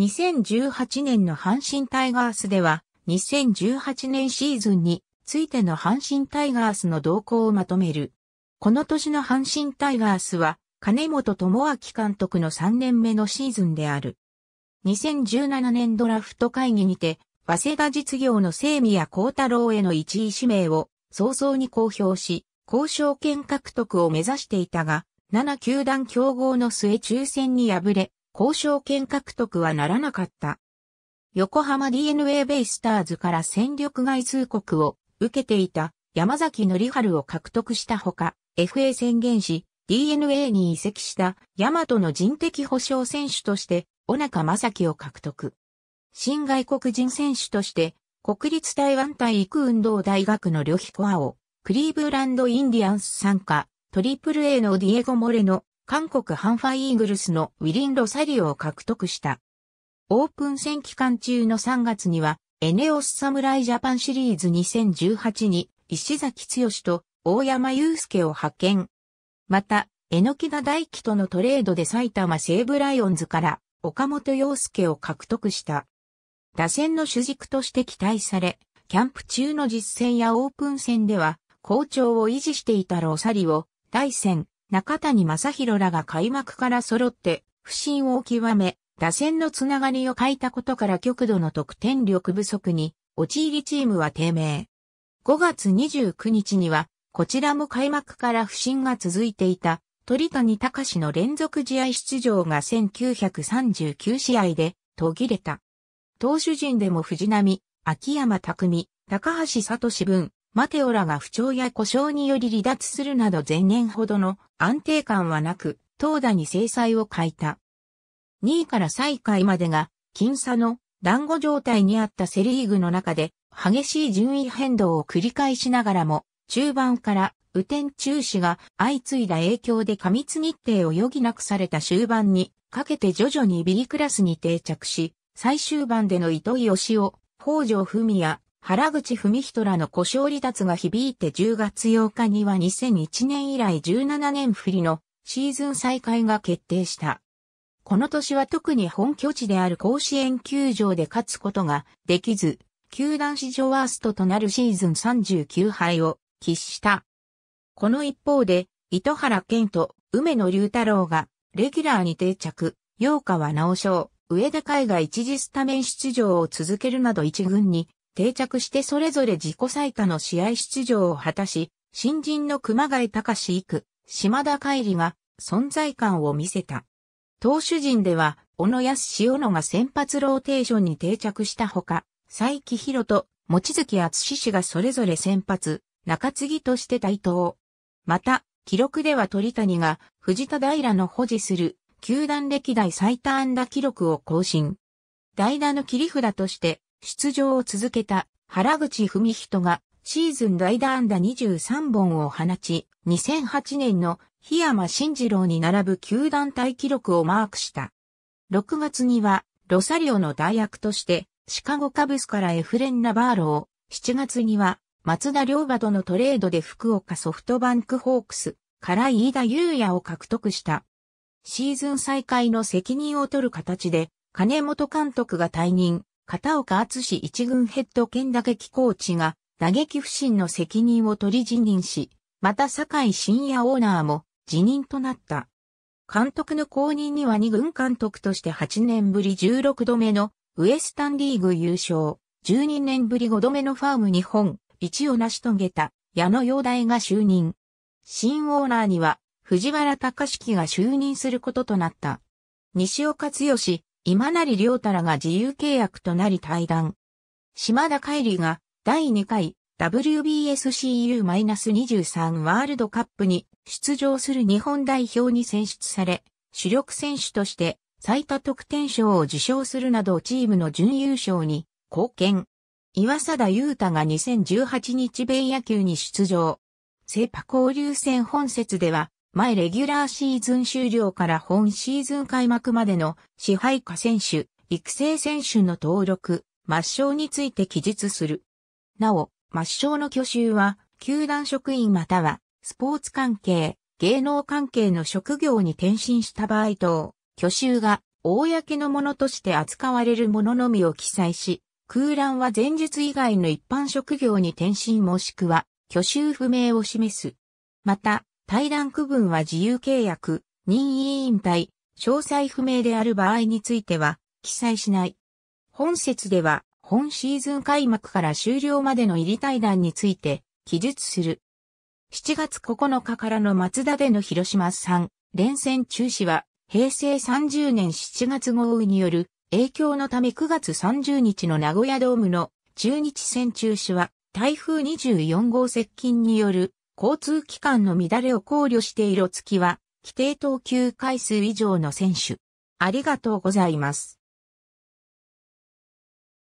2018年の阪神タイガースでは、2018年シーズンについての阪神タイガースの動向をまとめる。この年の阪神タイガースは、金本智明監督の3年目のシーズンである。2017年ドラフト会議にて、早稲田実業の清宮幸太郎への一位指名を早々に公表し、交渉権獲得を目指していたが、7球団競合の末抽選に敗れ、交渉権獲得はならなかった。横浜 DNA ベイスターズから戦力外通告を受けていた山崎則春を獲得したほか、FA 宣言し DNA に移籍した大和の人的保障選手として小中正樹を獲得。新外国人選手として国立台湾体育運動大学の旅費コアをクリーブランドインディアンス参加トリプル a のディエゴ・モレノ、韓国ハンファイイーグルスのウィリン・ロサリオを獲得した。オープン戦期間中の3月には、エネオス侍ジャパンシリーズ2018に石崎剛と大山祐介を派遣。また、榎田大輝とのトレードで埼玉西武ライオンズから岡本洋介を獲得した。打線の主軸として期待され、キャンプ中の実戦やオープン戦では好調を維持していたロサリオ、大戦、中谷正宏らが開幕から揃って不振を極め、打線のつながりを欠いたことから極度の得点力不足に陥りチームは低迷。5月29日には、こちらも開幕から不振が続いていた鳥谷隆の連続試合出場が1939試合で途切れた。投手陣でも藤波、秋山匠、高橋聡文、マテオラが不調や故障により離脱するなど前年ほどの安定感はなく、投打に制裁を欠いた。2位から最下位までが、僅差の団子状態にあったセリーグの中で、激しい順位変動を繰り返しながらも、中盤から雨天中止が相次いだ影響で過密日程を余儀なくされた終盤にかけて徐々に B クラスに定着し、最終盤での糸井押しを北条文也、原口文人らの故障離脱が響いて10月8日には2001年以来17年振りのシーズン再開が決定した。この年は特に本拠地である甲子園球場で勝つことができず、球団史上ワーストとなるシーズン39敗を喫した。この一方で、糸原健と梅野隆太郎がレギュラーに定着、洋川直将、上田海が一時スタメン出場を続けるなど一軍に定着してそれぞれ自己最多の試合出場を果たし、新人の熊谷隆史育、島田海里が存在感を見せた。投手陣では、小野安塩野が先発ローテーションに定着したほか、佐伯博と望月厚氏がそれぞれ先発、中継ぎとして対等。また、記録では鳥谷が藤田平の保持する球団歴代最多安打記録を更新。代打の切り札として出場を続けた原口文人がシーズン代打安打23本を放ち、2008年の檜山慎二郎に並ぶ球団体記録をマークした。6月には、ロサリオの代役として、シカゴカブスからエフレン・ナバーロを、7月には、松田良馬とのトレードで福岡ソフトバンクホークスから飯田祐也を獲得した。シーズン再開の責任を取る形で、金本監督が退任。片岡厚一軍ヘッド兼打撃コーチが打撃不振の責任を取り辞任し、また坂井深也オーナーも辞任となった。監督の後任には2軍監督として8年ぶり16度目のウエスタンリーグ優勝、12年ぶり5度目のファーム日本一を成し遂げた矢野洋大が就任。新オーナーには藤原隆樹が就任することとなった。西岡剛、今成良太らが自由契約となり対談。島田海里が第2回 WBSCU-23 ワールドカップに出場する日本代表に選出され、主力選手として最多得点賞を受賞するなどチームの準優勝に貢献。岩貞優太が2018日米野球に出場。セパ交流戦本節では前レギュラーシーズン終了から本シーズン開幕までの支配下選手、育成選手の登録、抹消について記述する。なお、抹消の去就は、球団職員または、スポーツ関係、芸能関係の職業に転身した場合等、去就が、公のものとして扱われるもののみを記載し、空欄は前述以外の一般職業に転身もしくは、去就不明を示す。また、対談区分は自由契約、任意引退、詳細不明である場合については、記載しない。本説では、本シーズン開幕から終了までの入り対談について、記述する。7月9日からの松田での広島3連戦中止は、平成30年7月豪雨による影響のため9月30日の名古屋ドームの中日戦中止は、台風24号接近による交通機関の乱れを考慮して色付きは、規定投球回数以上の選手。ありがとうございます。